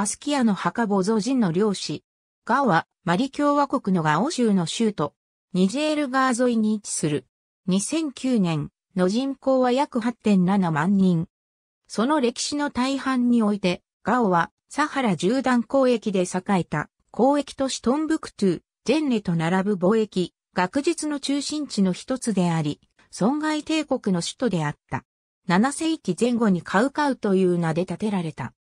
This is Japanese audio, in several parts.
アスキアの墓墓ゾ人の領主。ガはマリ共和国のガオ州の州都、ニジェール川沿いに位置する。2009年の人口は約8.7万人。その歴史の大半において、ガオはサハラ縦断交易で栄えた交易都市トンブクトゥ、ジェンネと並ぶ貿易、学術の中心地の一つであり、損害帝国の首都であった。7世紀前後にカウカウという名で建てられた。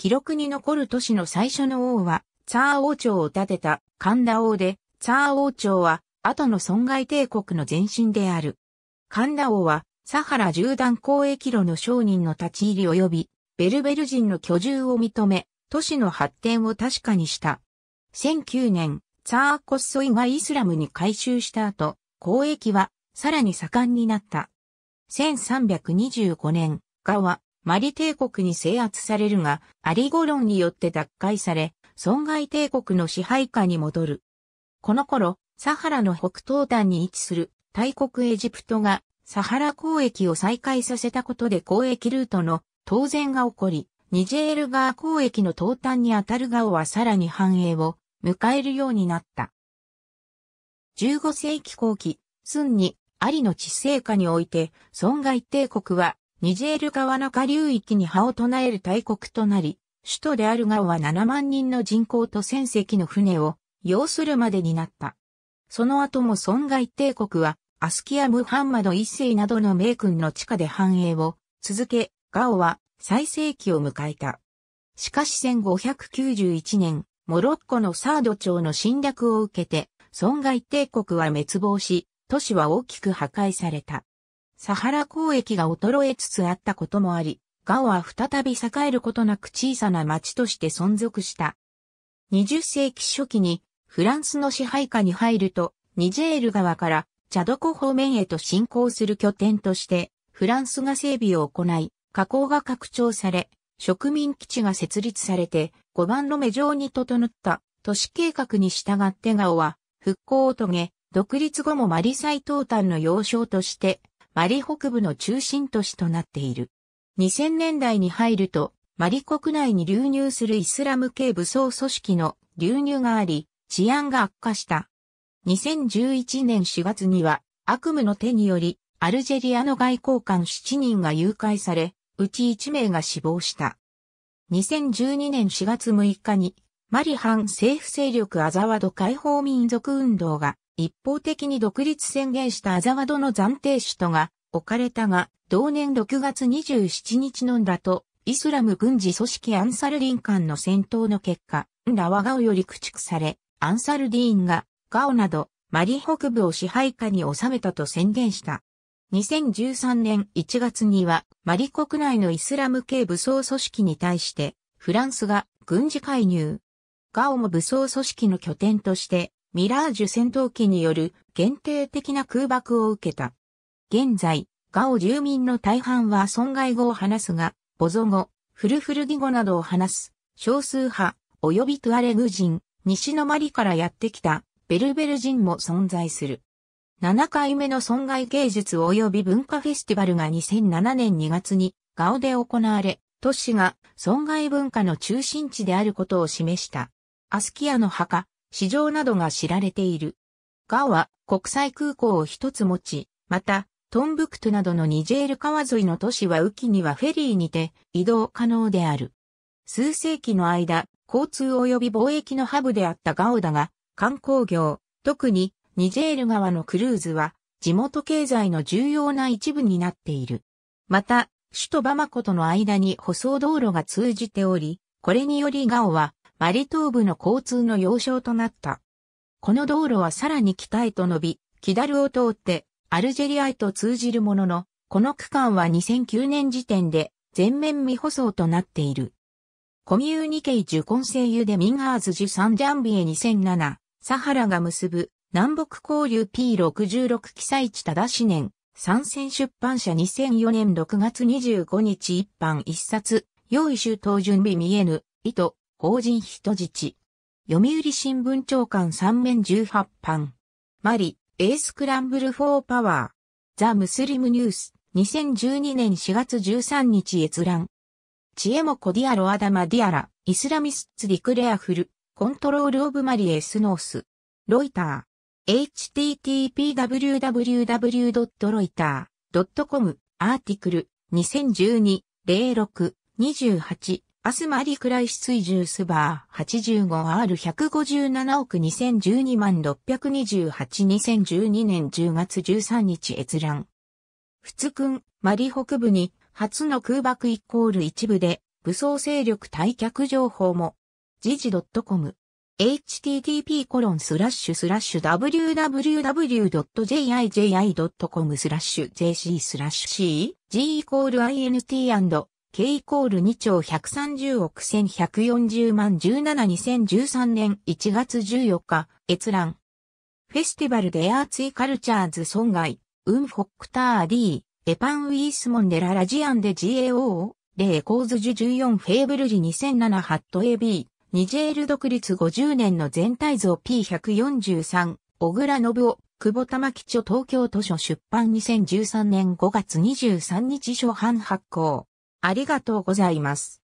記録に残る都市の最初の王は、ツァー王朝を建てた神田王で、ツァー王朝は、後の損害帝国の前身である。神田王は、サハラ縦断交易路の商人の立ち入り及び、ベルベル人の居住を認め、都市の発展を確かにした。1 0 0 9年、ツァーコッソイがイスラムに改修した後、交易はさらに盛んになった。1325年、ガワ、マリ帝国に制圧されるが、アリゴロンによって奪回され、損害帝国の支配下に戻る。この頃、サハラの北東端に位置する大国エジプトがサハラ交易を再開させたことで交易ルートの当然が起こり、ニジェール川交易の東端にあたる川はさらに繁栄を迎えるようになった。15世紀後期、スンにアリの治世下において、損害帝国はニジェール川中流域に葉を唱える大国となり、首都であるガオは7万人の人口と1000隻の船を要するまでになった。その後も損害帝国は、アスキア・ムハンマド一世などの名君の地下で繁栄を続け、ガオは最盛期を迎えた。しかし1591年、モロッコのサード朝の侵略を受けて、損害帝国は滅亡し、都市は大きく破壊された。サハラ交易が衰えつつあったこともあり、ガオは再び栄えることなく小さな町として存続した。20世紀初期にフランスの支配下に入ると、ニジェール川からチャドコ方面へと進行する拠点として、フランスが整備を行い、河口が拡張され、植民基地が設立されて、5番の目状に整った都市計画に従ってガオは復興を遂げ、独立後もマリサイ東端の要衝としてマリ北部の中心都市となっている。2000年代に入ると、マリ国内に流入するイスラム系武装組織の流入があり、治安が悪化した。2011年4月には悪夢の手により、アルジェリアの外交官7人が誘拐され、うち1名が死亡した。2012年4月6日に、マリ反政府勢力アザワド解放民族運動が一方的に独立宣言したアザワドの暫定首都が置かれたが、同年6月27日のンラとイスラム軍事組織アンサルディン間の戦闘の結果、ンラはガオより駆逐され、アンサルディーンがガオなどマリ北部を支配下に収めたと宣言した。2013年1月にはマリ国内のイスラム系武装組織に対してフランスが軍事介入。ガオも武装組織の拠点としてミラージュ戦闘機による限定的な空爆を受けた。現在、ガオ住民の大半は損害語を話すが、ボゾ語、フルフルギ語などを話す、少数派、及びトゥアレグ人、西のマリからやってきた、ベルベル人も存在する。7回目の損害芸術及び文化フェスティバルが2007年2月にガオで行われ、都市が損害文化の中心地であることを示した。アスキアの墓、市場などが知られている。ガオは国際空港を一つ持ち、また、トンブクトなどのニジェール川沿いの都市は雨季にはフェリーにて移動可能である。数世紀の間、交通及び貿易のハブであったガオだが、観光業、特にニジェール川のクルーズは地元経済の重要な一部になっている。また、首都バマコとの間に舗装道路が通じており、これによりガオはマリ東部の交通の要衝となった。この道路はさらに北へと伸び、キダルを通ってアルジェリアへと通じるものの、この区間は2009年時点で全面未舗装となっている。コミューニケイジュコンセイユでミンアーズジュサンジャンビエ2007、サハラが結ぶ南北交流 P66 記載地ただし年、参戦出版社2004年6月25日一般一冊、用意周到準備見えぬ、意図、法人人質。読売新聞長官3面18版。マリ、エースクランブルフォーパワー。ザ・ムスリムニュース。2012年4月13日閲覧。チエモコディアロアダマディアラ、イスラミスツリクレアフル、コントロールオブマリエスノース。ロイター。http://www.loiter.com アーティクル2012-06-28アスマリクライシツイジュースバー 85R157 億2012万628 2012年10月13日閲覧。仏君、マリ北部に初の空爆イコール一部で武装勢力退却情報も。時事 .com http コロンスラッシュスラッシュ www.jiji.com スラッシュ jc スラッシュ c g イコール int& K イコール2兆130億1140万172013年1月14日、閲覧。フェスティバルでアーツイカルチャーズ損害、ウンフォックター D、エパンウィースモンデララジアンデ GAO、レーコーズジュ14フェーブルジ2007ハット AB、ニジェール独立50年の全体像 P143、小倉信夫、久保玉木著東京図書出版2013年5月23日初版発行。ありがとうございます。